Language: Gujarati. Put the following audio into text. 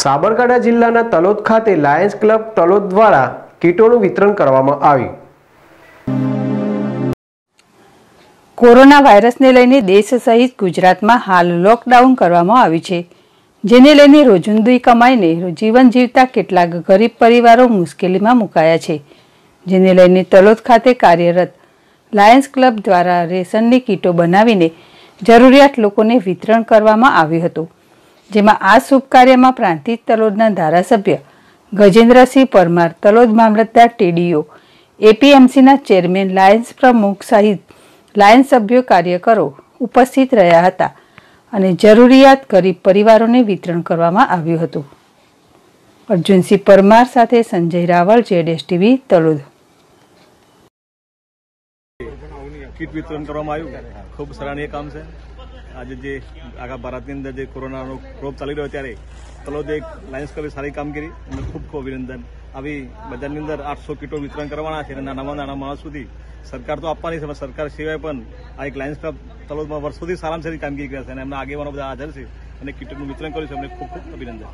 સાબરકાંઠા જિલ્લાના તલોદ ખાતે લાયન્સ ક્લબ તલોદ દ્વારા કીટોનું વિતરણ કરવામાં આવ્યું કોરોના વાયરસને લઈને દેશ સહિત ગુજરાતમાં હાલ લોકડાઉન કરવામાં આવ્યું છે જેને લઈને રોજિંદી કમાઈને જીવન જીવતા કેટલાક ગરીબ પરિવારો મુશ્કેલીમાં મુકાયા છે જેને લઈને તલોદ ખાતે કાર્યરત લાયન્સ ક્લબ દ્વારા રેશનની કીટો બનાવીને જરૂરિયાત લોકોને વિતરણ કરવામાં આવ્યું હતું જેમાં આ શુભ કાર્યમાં પ્રાંતિજ તલોદના ધારાસભ્ય ગજેન્દ્રસિંહ પરમાર તલોદ મામલતદાર ટીડીઓ એપીએમસીના ચેરમેન લાયન્સ પ્રમુખ સહિત લાયન્સ સભ્યો કાર્યકરો ઉપસ્થિત રહ્યા હતા અને જરૂરિયાત ગરીબ પરિવારોને વિતરણ કરવામાં આવ્યું હતું અર્જુનસિંહ પરમાર સાથે સંજય રાવલ જેડેસ ટીવી તલોદ કીટ વિતરણ કરવામાં આવ્યું ખૂબ સરાહનીય કામ છે આજે જે આખા ભારતની અંદર જે કોરોનાનો રોગ ચાલી રહ્યો ત્યારે તલોદે લાયન્સ ક્લબે સારી કામગીરી અને ખૂબ ખૂબ અભિનંદન આવી બજારની અંદર આઠસો કીટો વિતરણ કરવાના છે અને નાનામાં નાના માણસ સુધી સરકાર તો આપવાની છે પણ સરકાર સિવાય પણ આ એક લાયન્સ ક્લબ તલોદમાં વર્ષોથી સારામાં સારી કામગીરી કર્યા છે અને એમના આગેવાનો બધા હાજર છે અને કીટોનું વિતરણ કર્યું છે અમને ખૂબ ખૂબ અભિનંદન